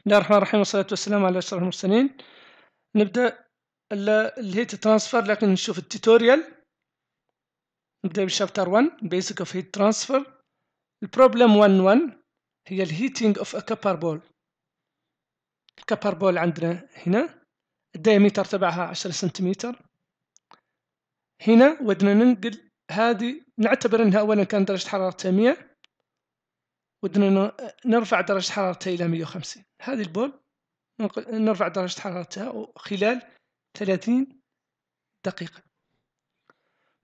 بسم الله الرحمن الرحيم والصلاة والسلام على أشرف المرسلين نبدأ الهيت ترانسفير لكن نشوف التوتوريال نبدأ بالشابتر 1 بيسك اوف هيت ترانسفر البروبلم 1 1 هي الهيتينج اوف ا كبر بول الكبر بول عندنا هنا الدايمتر تبعها 10 سنتيمتر هنا ودنا ننقل هذه نعتبر انها اولا كانت درجة حرارتها 100 ودنا نرفع درجة حرارتها إلى 150 هذه البول نرفع درجة حرارتها خلال 30 دقيقة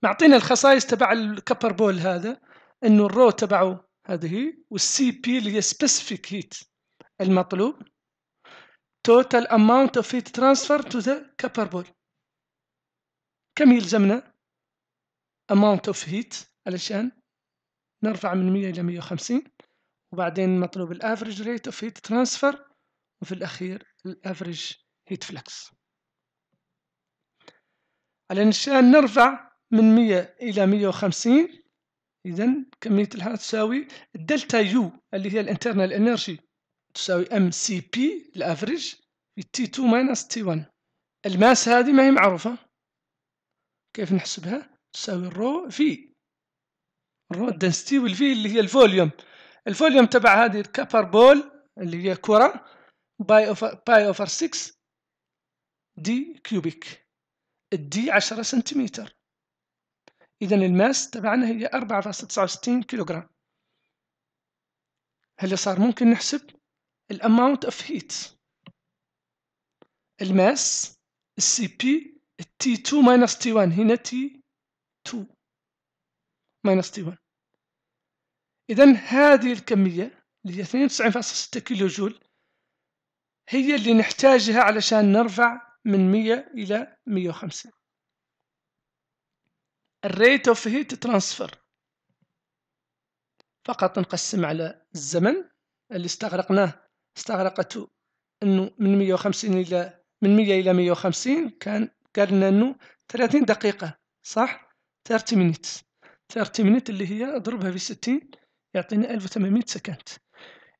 معطينا الخصائص تبع الكبر بول هذا انه الرو تبعه هذه والسي بي اللي هي سبيسيفيك هيت المطلوب total amount of heat transfer to the copper ball كم يلزمنا amount of heat علشان نرفع من 100 إلى 150 وبعدين مطلوب Average ريت اوف هيت ترانسفر وفي الاخير الافريج هيت فلكس علشان نرفع من 100 الى 150 اذا كميه الحراره تساوي الدلتا يو اللي هي الانترنال انرجي تساوي ام سي بي الافريج في تي 2 ماينس تي 1 الماس هذه ما هي معروفه كيف نحسبها تساوي الرو في الرو الدنسيتي والفي اللي هي الفوليوم الفوليوم تبع هذه الكبر بول اللي هي كرة باي اوفر باي اوفر 6 دي كيوبيك الدي 10 سنتيمتر اذا الماس تبعنا هي 4.69 كيلوغرام هل صار ممكن نحسب الاماونت اوف هيت الماس السي بي تي 2 ماينس تي 1 هنا تي 2 ماينس تي 1 إذا هذه الكمية اللي هي 92.6 كيلو جول هي اللي نحتاجها علشان نرفع من 100 إلى 150 الريت اوف هيت ترانسفير فقط نقسم على الزمن اللي استغرقناه استغرقته انه من 150 الى من 100 الى 150 كان قال لنا انه 30 دقيقة صح 30 minutes 30 minutes اللي هي اضربها في 60 يعطيني 1800 سكند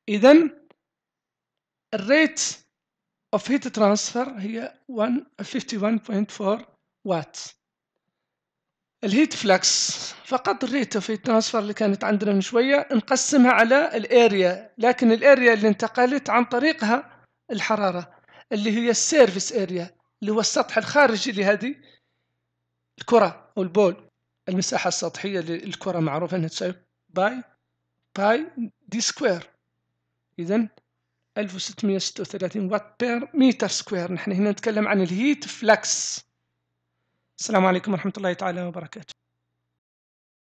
اذا الريت اوف هيت ترانسفير هي 51.4 وات الهيت فلكس فقط الريت اوف هيت ترانسفير اللي كانت عندنا من شويه نقسمها على الاريا لكن الاريا اللي انتقلت عن طريقها الحراره اللي هي السيرفيس اريا اللي هو السطح الخارجي لهذه الكره او البول المساحه السطحيه للكره معروفه انها تساوي باي باي دي سكوير اذا 1636 وات بير متر سكوير نحن هنا نتكلم عن الهيت فلكس السلام عليكم ورحمة الله تعالى وبركاته